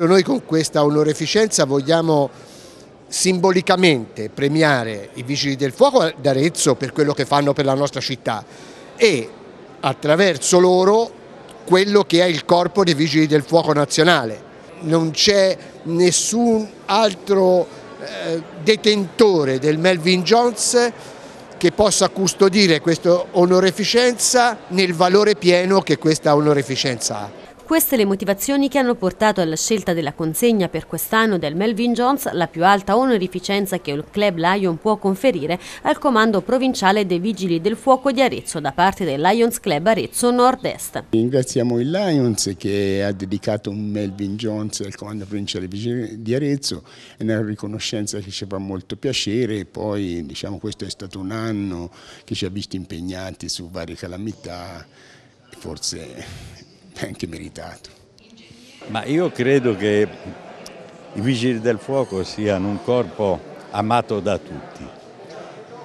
Noi con questa onoreficenza vogliamo simbolicamente premiare i Vigili del Fuoco d'Arezzo per quello che fanno per la nostra città e attraverso loro quello che è il corpo dei Vigili del Fuoco nazionale. Non c'è nessun altro eh, detentore del Melvin Jones che possa custodire questa onoreficenza nel valore pieno che questa onoreficenza ha. Queste le motivazioni che hanno portato alla scelta della consegna per quest'anno del Melvin Jones, la più alta onorificenza che il club Lion può conferire al comando provinciale dei Vigili del Fuoco di Arezzo da parte del Lions Club Arezzo Nord-Est. Ringraziamo il Lions che ha dedicato un Melvin Jones al comando provinciale dei Vigili di Arezzo, è una riconoscenza che ci fa molto piacere, poi diciamo questo è stato un anno che ci ha visti impegnati su varie calamità, forse anche meritato. Ma io credo che i Vigili del Fuoco siano un corpo amato da tutti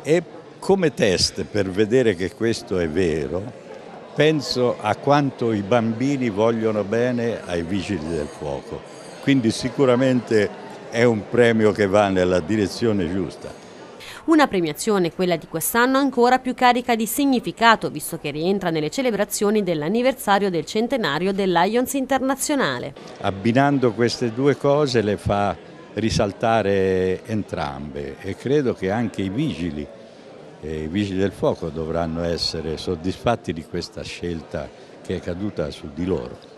e come test per vedere che questo è vero penso a quanto i bambini vogliono bene ai Vigili del Fuoco, quindi sicuramente è un premio che va nella direzione giusta. Una premiazione, quella di quest'anno, ancora più carica di significato, visto che rientra nelle celebrazioni dell'anniversario del centenario dell'Alliance Internazionale. Abbinando queste due cose le fa risaltare entrambe e credo che anche i vigili, eh, i vigili del fuoco dovranno essere soddisfatti di questa scelta che è caduta su di loro.